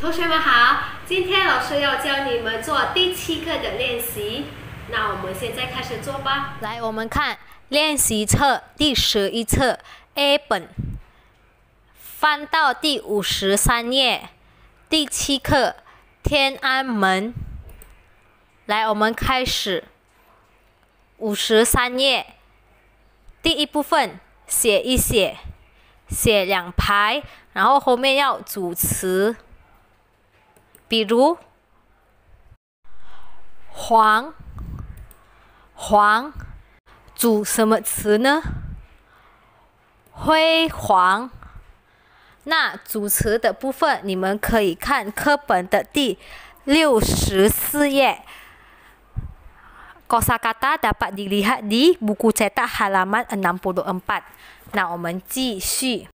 同学们好，今天老师要教你们做第七课的练习，那我们现在开始做吧。来，我们看练习册第十一册 A 本，翻到第五十三页，第七课《天安门》。来，我们开始。五十三页，第一部分写一写，写两排，然后后面要组词。比如，黄，黄，组什么词呢？辉煌。那组词的部分，你们可以看课本的第六十四页。Kosa kata dapat dilihat di buku cetak halaman enam puluh empat。那我们继续，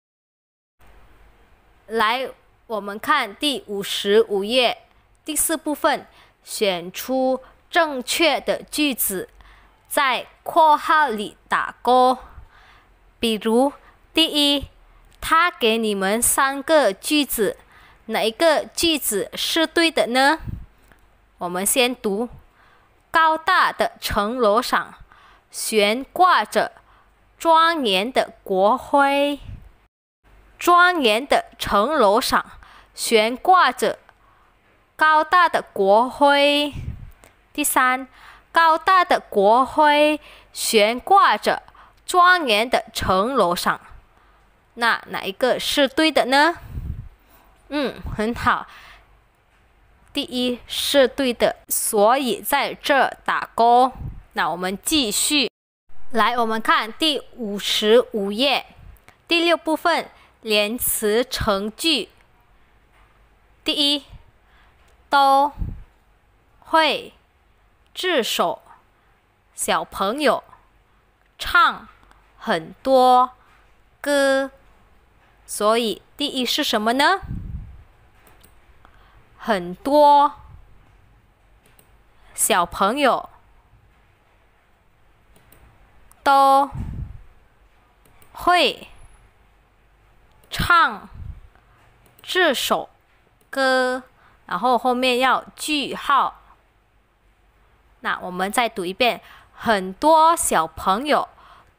来。我们看第五十五页第四部分，选出正确的句子，在括号里打勾。比如，第一，他给你们三个句子，哪一个句子是对的呢？我们先读：高大的城楼上悬挂着庄严的国徽。庄严的城楼上悬挂着高大的国徽。第三，高大的国徽悬挂着庄严的城楼上。那哪一个是对的呢？嗯，很好，第一是对的，所以在这打勾。那我们继续来，我们看第五十五页第六部分。连词成句。第一，都会自首。小朋友唱很多歌，所以第一是什么呢？很多小朋友都会。唱这首歌，然后后面要句号。那我们再读一遍，很多小朋友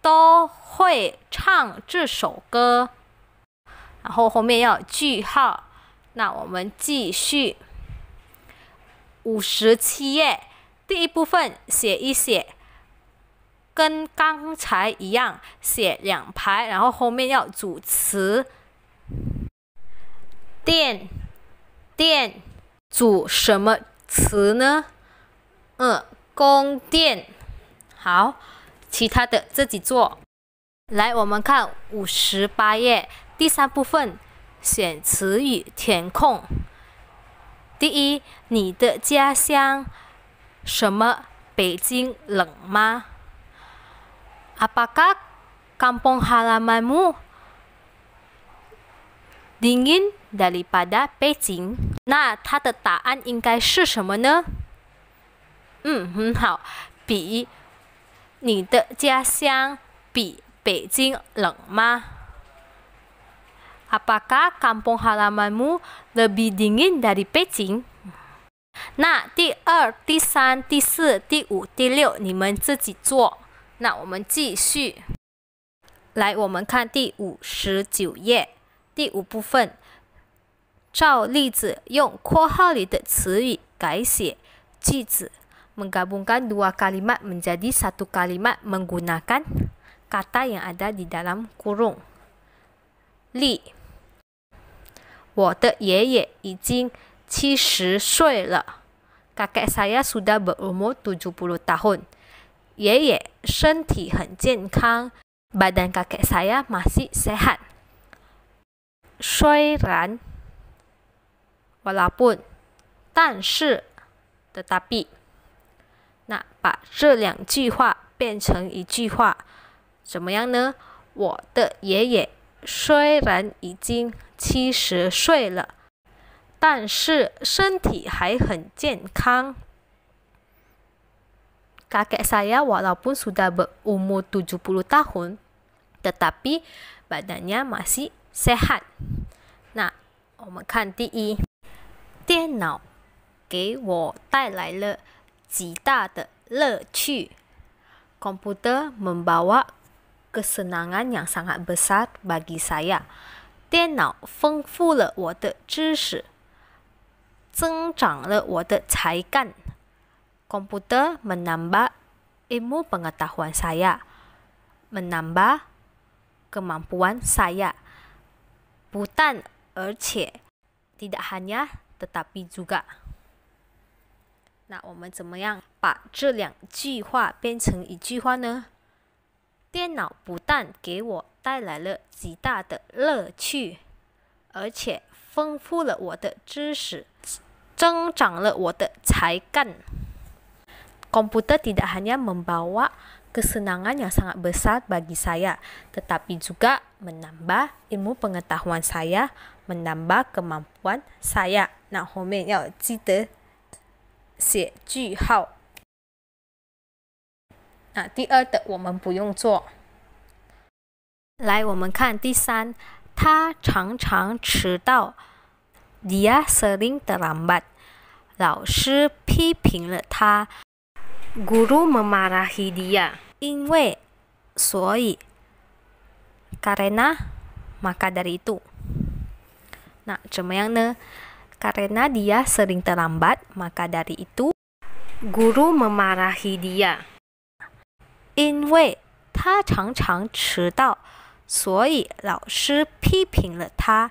都会唱这首歌，然后后面要句号。那我们继续五十七页第一部分写一写，跟刚才一样写两排，然后后面要组词。电电组什么词呢？呃，供电。好，其他的自己做。来，我们看五十八页第三部分，选词语填空。第一，你的家乡什么？北京冷吗？Apakah kampung halamanmu? 冷，daripada Beijing，那它的答案应该是什么呢？嗯，很好。比你的家乡比北京冷吗？Apakah kampung halamannya lebih dingin daripada Beijing？那第二、第三、第四、第五、第六，你们自己做。那我们继续来，我们看第五十九页。第五部分，照例子用括号里的词语改写句子。Menggabungkan dua kalimat menjadi satu kalimat menggunakan kata yang ada di dalam kurung. Li. 我的爷爷已经七十岁了。Kakek saya sudah berumur puluh tahun. Yeye, 身体很健康. Badan kakek saya masih sehat. 虽然，不论，但是，但，比，那把这两句话变成一句话，怎么样呢？我的爷爷虽然已经七十岁了，但是身体还很健康。家格少爷，我老本 sudah ber umur tujuh puluh tahun，tetapi badannya masih s e h a 汉，那我们看第一，电脑给我带来了极大的乐趣。k o m p u t e r membawa kesenangan yang sangat besar bagi saya。电脑丰富了我的知识，增长了我的才干。k o m p u t e r menambah ilmu pengetahuan saya，menambah kemampuan saya。不但，而且，tidak hanya tetapi juga。那我们怎么样把这两句话变成一句话呢？电脑不但给我带来了极大的乐趣，而且丰富了我的知识，增长了我的才干。Komputer tidak hanya membawa kesenangan yang sangat besar bagi saya, tetapi juga menambah ilmu pengetahuan saya, menambah kemampuan saya. Nah, Nah, 那后面要记得写句号。那第二的我们不用做。来，我们看第三，他常常迟到。Dia sering Guru memarahi dia。因为，所以，karena，maka dari itu。那怎么样呢？karena dia sering terlambat，maka dari itu，guru memarahi dia。因为，他常常迟到，所以老师批评了他。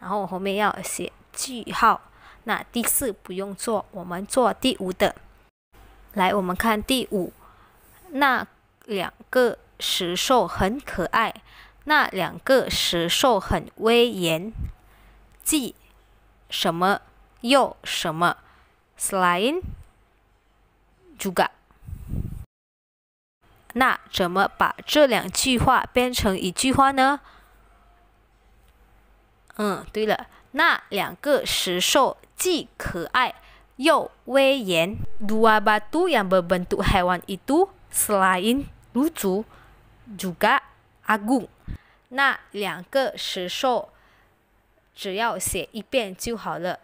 然后我后面要写句号。那第四不用做，我们做第五的。来，我们看第五。那两个石兽很可爱，那两个石兽很威严。既什么又什么，selain juga。那怎么把这两句话变成一句话呢？嗯，对了，那两个石兽既可爱又威严。Dua batu yang berbentuk hewan itu selain 如“足”、“主甲”、“阿古”，那两个实数，只要写一遍就好了。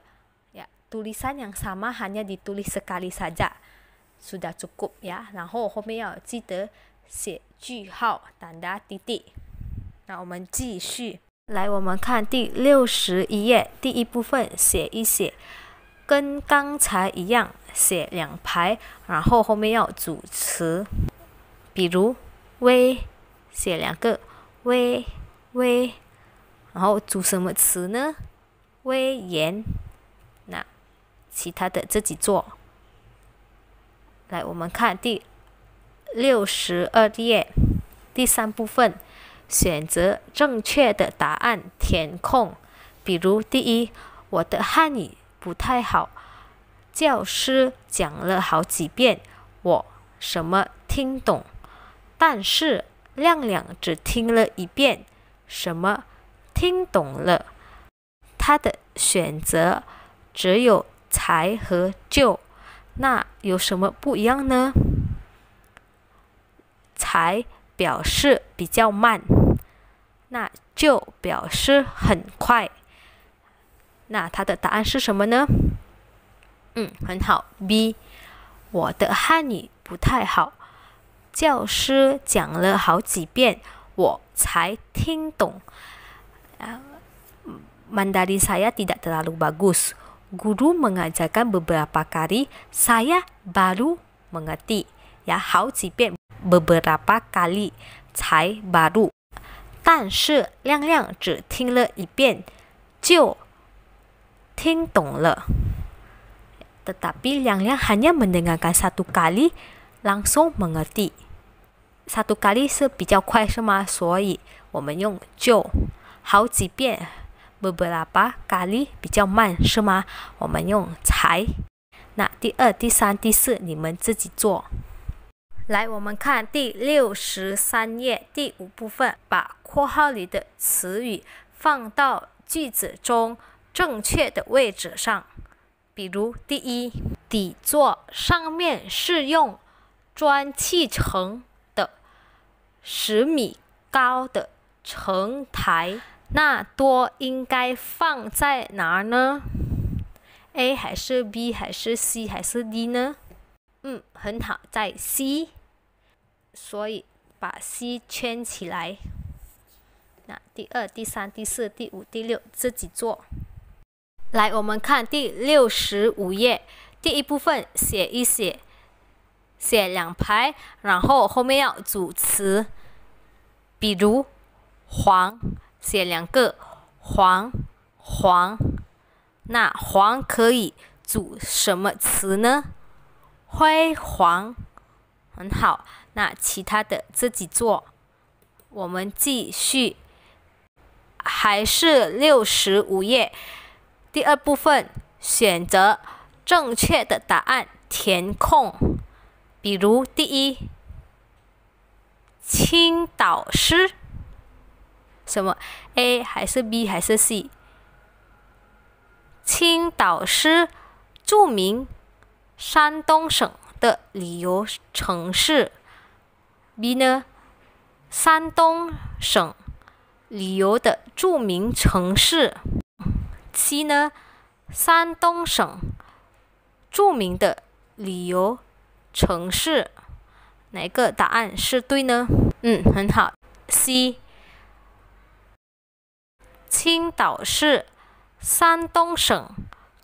呀，tulisan yang sama hanya ditulis sekali saja，sudah cukup ya。然后后面要记得写句号、点点滴滴。那我们继续来，我们看第六十一页第一部分，写一写，跟刚才一样，写两排，然后后面要组词。比如“微”写两个“微”，微，然后组什么词呢？“微言”。那其他的自己做。来，我们看第六十二页第三部分，选择正确的答案填空。比如第一，我的汉语不太好，教师讲了好几遍，我什么听懂？但是亮亮只听了一遍，什么？听懂了？他的选择只有“才”和“就”，那有什么不一样呢？“才”表示比较慢，“那就”表示很快。那他的答案是什么呢？嗯，很好。B，我的汉语不太好。教师讲了好几遍，我才听懂。Mandari saya tidak terlalu bagus. Guru mengajarkan beberapa kali, saya baru mengerti. Ya, 好几遍 beberapa kali baru。但是亮亮只听了一遍就听懂了。Tetapi Liang Liang hanya mendengarkan satu kali 朗诵，忘记。撒土咖喱是比较快是吗？所以我们用就好几遍，贝 a 拉 a l i 比较慢是吗？我们用才。那第二、第三、第四，你们自己做。来，我们看第六十三页第五部分，把括号里的词语放到句子中正确的位置上。比如，第一底座上面是用。砖砌成的十米高的城台，那多应该放在哪儿呢？A 还是 B 还是 C 还是 D 呢？嗯，很好，在 C，所以把 C 圈起来。那第二、第三、第四、第五、第六自己做。来，我们看第六十五页第一部分，写一写。写两排，然后后面要组词，比如“黄”，写两个“黄”“黄”。那“黄”可以组什么词呢？“辉煌”，很好。那其他的自己做。我们继续，还是六十五页第二部分，选择正确的答案填空。比如，第一，青岛市，什么？A 还是 B 还是 C？青岛是著名山东省的旅游城市。B 呢？山东省旅游的著名城市。C 呢？山东省著名的旅游。城市哪个答案是对呢？嗯，很好，C。青岛市，山东省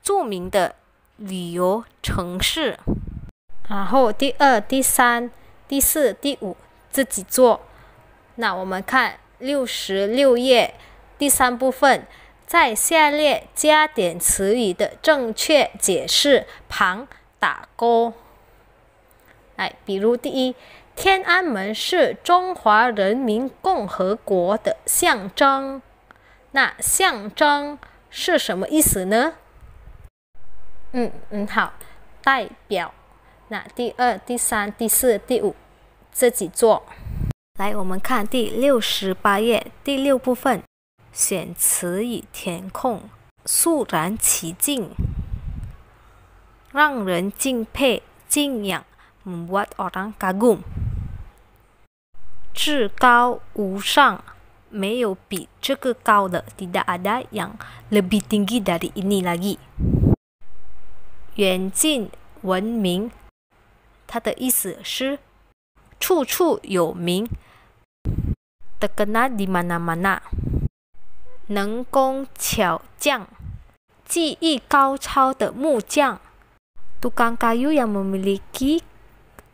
著名的旅游城市。然后第二、第三、第四、第五自己做。那我们看六十六页第三部分，在下列加点词语的正确解释旁打勾。哎，比如第一天安门是中华人民共和国的象征，那象征是什么意思呢？嗯嗯，好，代表。那第二、第三、第四、第五这几座，来，我们看第六十八页第六部分，选词语填空，肃然起敬，让人敬佩、敬仰。membuat orang kagum. Zhi gao wu shang, meiyou tidak ada yang lebih tinggi dari ini lagi. Yuan jin wen ming, ta de yisi shi, terkenal di mana-mana. Neng gong qiao jiang, ji yi gao chao tukang kayu yang memiliki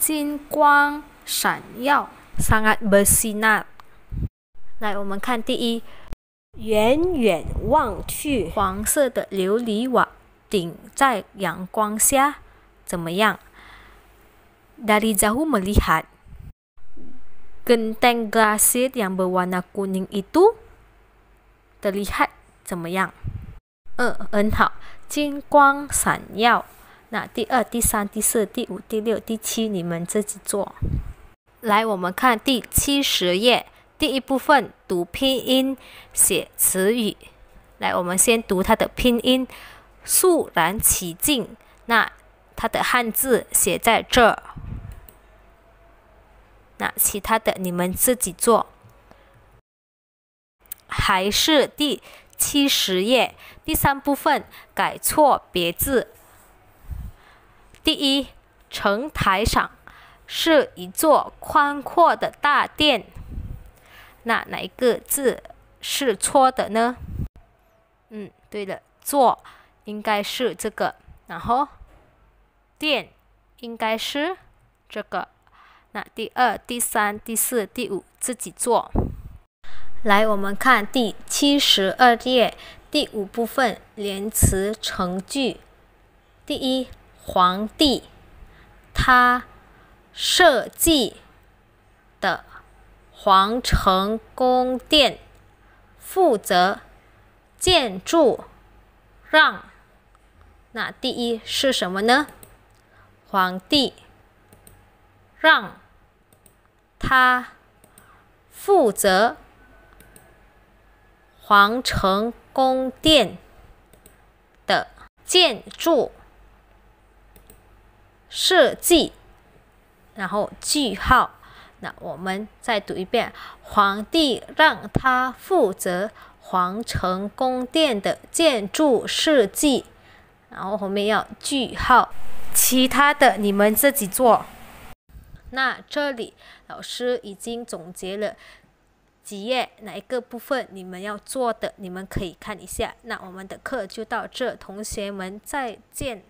金光闪耀，sangat bersinar。来，我们看第一，远远望去，黄色的琉璃瓦顶在阳光下怎么样？dari jauh melihat genteng klasik yang berwarna kuning itu terlihat s e p e 很好，金光闪耀。那第二、第三、第四、第五、第六、第七，你们自己做。来，我们看第七十页第一部分，读拼音写词语。来，我们先读它的拼音，肃然起敬。那它的汉字写在这儿。那其他的你们自己做。还是第七十页第三部分，改错别字。第一，城台上是一座宽阔的大殿。那哪一个字是错的呢？嗯，对了，坐应该是这个，然后殿应该是这个。那第二、第三、第四、第五自己做。来，我们看第七十二页第五部分连词成句。第一。皇帝，他设计的皇城宫殿，负责建筑，让那第一是什么呢？皇帝让他负责皇城宫殿的建筑。设计，然后句号。那我们再读一遍：皇帝让他负责皇城宫殿的建筑设计，然后后面要句号。其他的你们自己做。那这里老师已经总结了几页哪一个部分你们要做的，你们可以看一下。那我们的课就到这，同学们再见。